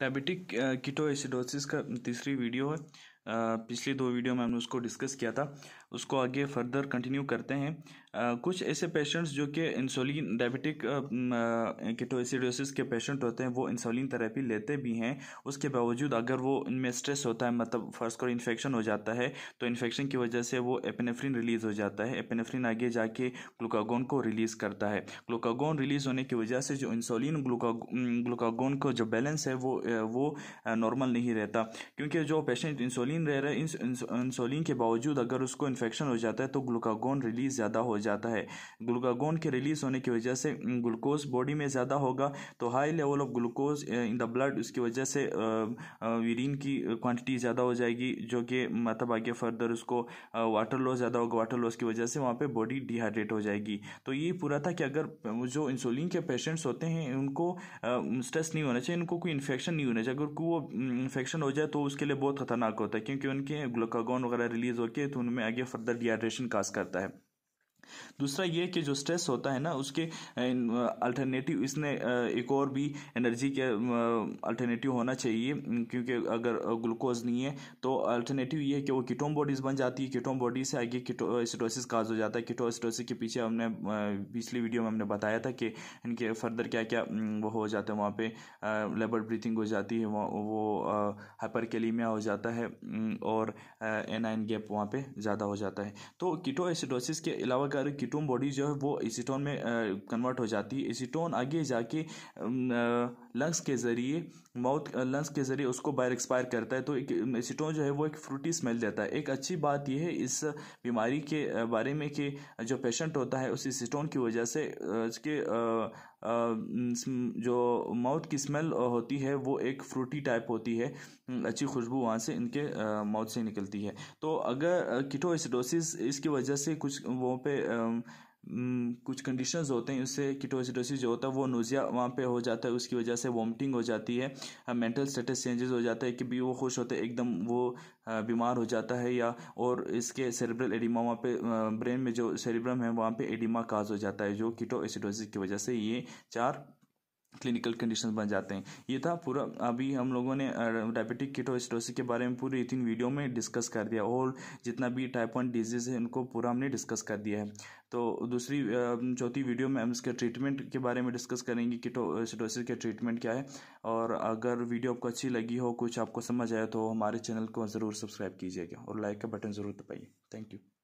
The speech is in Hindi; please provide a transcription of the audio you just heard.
डायबिटिक कीटोएसिडोसिस का तीसरी वीडियो है पिछली दो वीडियो में हमने उसको डिस्कस किया था उसको आगे फर्दर कंटिन्यू करते हैं कुछ ऐसे पेशेंट्स जो कि इंसुलिन डायबिटिक किटोएसिडोसिस के पेशेंट होते हैं वो इंसुलिन थेरेपी लेते भी हैं उसके बावजूद अगर वो इनमें स्ट्रेस होता है मतलब फर्स्ट और इन्फेक्शन हो जाता है तो इन्फेक्शन की वजह से वो एपिनेफ्रिन रिलीज़ हो जाता है एपिनेफ्रिन आगे जाके ग्लूकागोन को रिलीज़ करता है ग्लूकागोन रिलीज़ होने की वजह से जो इंसुलिन ग्लूका ग्लूकागोन को जो बैलेंस है वो वो नॉर्मल नहीं रहता क्योंकि जो पेशेंट इंसुलिन इंसुलिन रह रहे इंसुलिन के बावजूद अगर उसको इन्फेक्शन हो जाता है तो ग्लूकागोन रिलीज ज़्यादा हो जाता है ग्लूकागोन के रिलीज़ होने की वजह से ग्लूकोज बॉडी में ज़्यादा होगा तो high level of glucose in the blood उसकी वजह से यूरिन की क्वान्टिटी ज़्यादा हो जाएगी जो कि मतलब आगे फर्दर उसको वाटर लॉस ज़्यादा होगा वाटर लॉस की वजह से वहाँ पर बॉडी डिहाइड्रेट हो जाएगी तो ये पूरा था कि अगर जो इंसुलिन के पेशेंट्स होते हैं उनको स्ट्रेस नहीं होना चाहिए उनको कोई इन्फेक्शन नहीं होना चाहिए अगर वो इन्फेक्शन हो जाए तो उसके लिए बहुत खतरनाक होता है क्योंकि उनके ग्लूकागॉन वगैरह रिलीज होकर तो उनमें आगे फर्दर डिहाइड्रेशन काज करता है दूसरा ये कि जो स्ट्रेस होता है ना उसके अल्टरनेटिव इसने एक और भी एनर्जी के अल्टरनेटिव होना चाहिए क्योंकि अगर ग्लूकोज नहीं है तो अल्टरनेटिव ये है कि वो किटोम बॉडीज़ बन जाती है किटोम बॉडी से आगे कीटोसिटोसिस काज हो जाता है कीटोसिटोसिस के पीछे हमने पिछली वीडियो में हमने बताया था कि इनके फर्दर क्या क्या वो हो जाता है वहाँ पर लेबर ब्रीथिंग हो जाती है वो हाइपर कैलीमिया हो जाता है और एनाइन गैप वहाँ पर ज़्यादा हो जाता है तो किटो एसिडोसिस के अलावा बनकर कीटोन बॉडी जो है वो एसीटोन में कन्वर्ट हो जाती है एसीटोन आगे जाके लंग्स के ज़रिए माउथ लंग्स के ज़रिए उसको बाहर एक्सपायर करता है तो एक एसीटोन जो है वो एक फ्रूटी स्मेल देता है एक अच्छी बात यह है इस बीमारी के बारे में कि जो पेशेंट होता है उसी सिटोन की वजह से उसके जो माउथ की स्मेल होती है वो एक फ्रूटी टाइप होती है हम्म, अच्छी खुशबू वहाँ से इनके माउथ से निकलती है तो अगर एसिडोसिस इसकी वजह से कुछ वो पे हम्म, कुछ कंडीशंस होते हैं उससे किटोसिडोसिस जो होता है वो नोज़िया वहाँ पे हो जाता है उसकी वजह से वॉमिटिंग हो जाती है मेंटल स्टेटस चेंजेस हो जाता है कि भी वो खुश होते एकदम वो बीमार हो जाता है या और इसके सेरेब्रल एडिमा वहाँ पे ब्रेन में जो सेरेब्रम है वहाँ पे एडिमा काज हो जाता है जो किटोएसिडोसिस की वजह से ये चार क्लिनिकल कंडीशन बन जाते हैं ये था पूरा अभी हम लोगों ने डायबिटिक किटोस्टोसिस के बारे में पूरी तीन वीडियो में डिस्कस कर दिया और जितना भी टाइप वन डिजीज है उनको पूरा हमने डिस्कस कर दिया है तो दूसरी चौथी वीडियो में हम इसके ट्रीटमेंट के बारे में डिस्कस करेंगे कीटोस्टोसिस के ट्रीटमेंट क्या है और अगर वीडियो आपको अच्छी लगी हो कुछ आपको समझ आया तो हमारे चैनल को ज़रूर सब्सक्राइब कीजिएगा और लाइक का बटन ज़रूर दबाइए थैंक यू